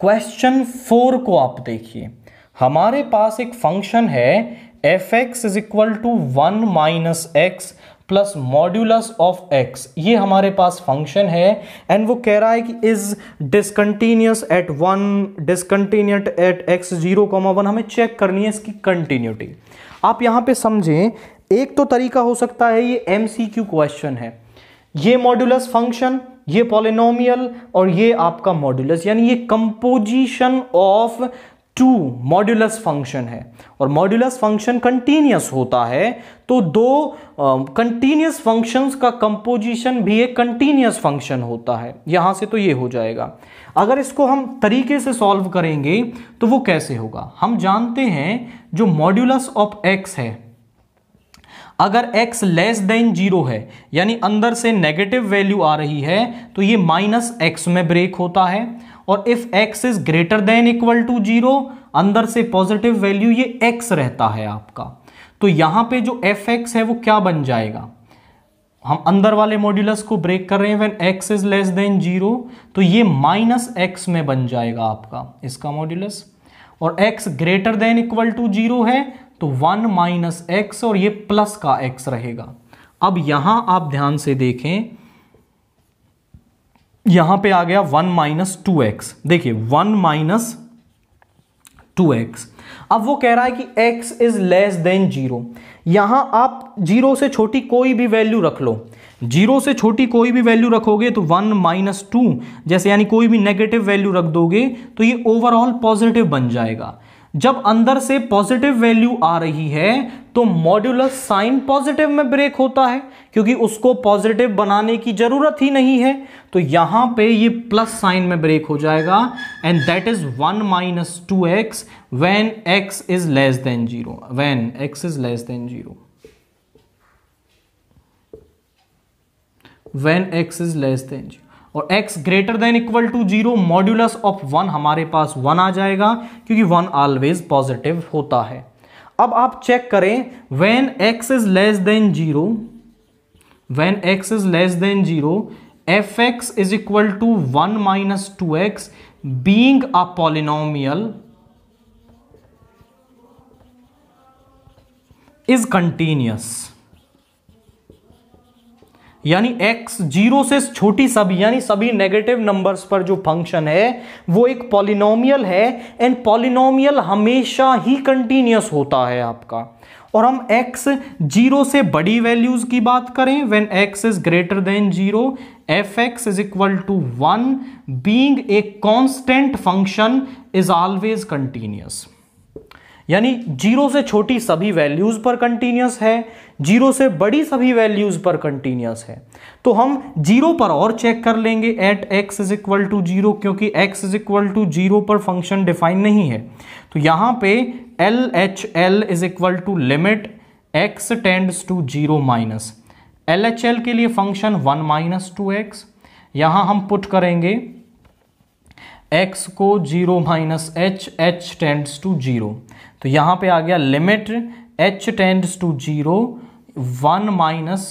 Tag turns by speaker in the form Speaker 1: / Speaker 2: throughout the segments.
Speaker 1: question four को आप देखिए हमारे पास एक फंक्शन है F X is equal to one minus X plus modulus of X ये हमारे पास फंक्शन है एंड वो कह रहा है कि is discontinuous at one discontinuous at X zero comma one हमें चेक करनी है इसकी कंटिन्यूटी आप यहाँ पे समझें एक तो तरीका हो सकता है ये एम सी क्यू क्वेश्चन है ये मॉड्यूलस फंक्शन ये पॉलिनोमियल और ये आपका मॉड्यूलस यानी ये composition of two modulus function है और मॉड्यूलस फंक्शन कंटिन्यूस होता है तो दो कंटिन्यूस फंक्शंस का कंपोजिशन भी एक कंटिन्यूस फंक्शन होता है यहां से तो ये हो जाएगा अगर इसको हम तरीके से सॉल्व करेंगे तो वो कैसे होगा हम जानते हैं जो मॉड्यूलस ऑफ एक्स है अगर x लेस देन जीरो है यानी अंदर से नेगेटिव वैल्यू आ रही है तो ये माइनस एक्स में ब्रेक होता है और if x is greater than equal to zero अंदर से पॉजिटिव वैल्यू ये x रहता है आपका तो यहां पे जो एफ एक्स है वो क्या बन जाएगा हम अंदर वाले मॉड्यूलस को ब्रेक कर रहे हैं when x is less than zero तो ये माइनस एक्स में बन जाएगा आपका इसका मॉड्यूलस और x greater than equal to zero है तो वन माइनस एक्स और ये प्लस का एक्स रहेगा अब यहां आप ध्यान से देखें यहां पे आ गया वन माइनस टू एक्स देखिए वन माइनस टू एक्स अब वो कह रहा है कि x is less than zero यहां आप जीरो से छोटी कोई भी वैल्यू रख लो जीरो से छोटी कोई भी वैल्यू रखोगे तो वन माइनस टू जैसे यानी कोई भी नेगेटिव वैल्यू रख दोगे तो ये ओवरऑल पॉजिटिव बन जाएगा जब अंदर से पॉजिटिव वैल्यू आ रही है तो मॉड्यूलस साइन पॉजिटिव में ब्रेक होता है क्योंकि उसको पॉजिटिव बनाने की ज़रूरत ही नहीं है तो यहां पे ये प्लस साइन में ब्रेक हो जाएगा and that is one minus two X when X is less than zero when X is less than zero when X is less than zero और x greater than equal to zero modulus of one हमारे पास one आ जाएगा क्योंकि one always positive होता है अब आप check करें when x is less than zero when x is less than zero F X is equal to one minus two X being a polynomial is continuous यानी x zero से छोटी सभी यानी सभी नेगेटिव नंबर्स पर जो function है वो एक पॉलिनोमियल है एंड पॉलिनोमियल हमेशा ही कंटिन्यूस होता है आपका और हम x जीरो से बड़ी वैल्यूज की बात करें when x is greater than zero F X is equal to one being a constant function is always continuous यानी जीरो से छोटी सभी वैल्यूज़ पर कंटिन्यूस है जीरो से बड़ी सभी वैल्यूज़ पर कंटिन्यूस है तो हम जीरो पर और चेक कर लेंगे at X is equal to zero क्योंकि X is equal to zero पर फंक्शन डिफाइन नहीं है तो यहां पे L H L is equal to limit X tends to zero minus L H L के लिए function one minus two X यहां हम पुट करेंगे एक्स को zero minus H H tends to zero तो यहाँ पे आ गया limit H tends to zero one minus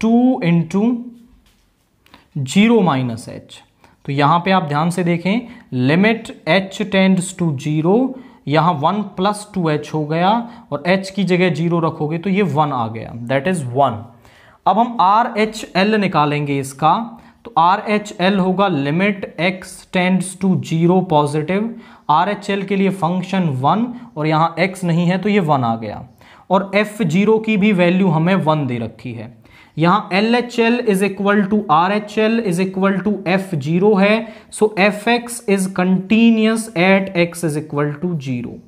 Speaker 1: two into zero minus H तो यहाँ पे आप ध्यान से देखें limit H tends to zero यहाँ वन प्लस टू एच हो गया और एच की जगह जीरो रखोगे तो ये वन आ गया दैट इज़ वन अब हम आर एच एल निकालेंगे इसका तो आर एच एल होगा limit X tends to zero positive R H L के लिए फंक्शन वन और यहाँ एक्स नहीं है तो ये वन आ गया और एफ जीरो की भी वैल्यू हमें वन दे रखी है यहाँ L H L is equal to R H L is equal to F zero है so F X is continuous at X is equal to zero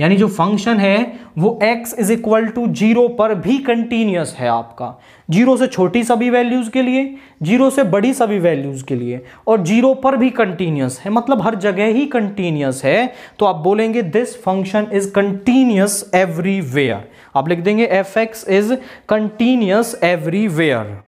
Speaker 1: यानी जो फंक्शन है वो x is equal to zero पर भी continuous है आपका zero से छोटी सभी वैल्यूज़ के लिए जीरो से बड़ी सभी वैल्यूज़ के लिए और जीरो पर भी कंटिन्यूस है मतलब हर जगह ही कंटिन्यूस है तो आप बोलेंगे this function is continuous everywhere आप लिख देंगे F X is continuous everywhere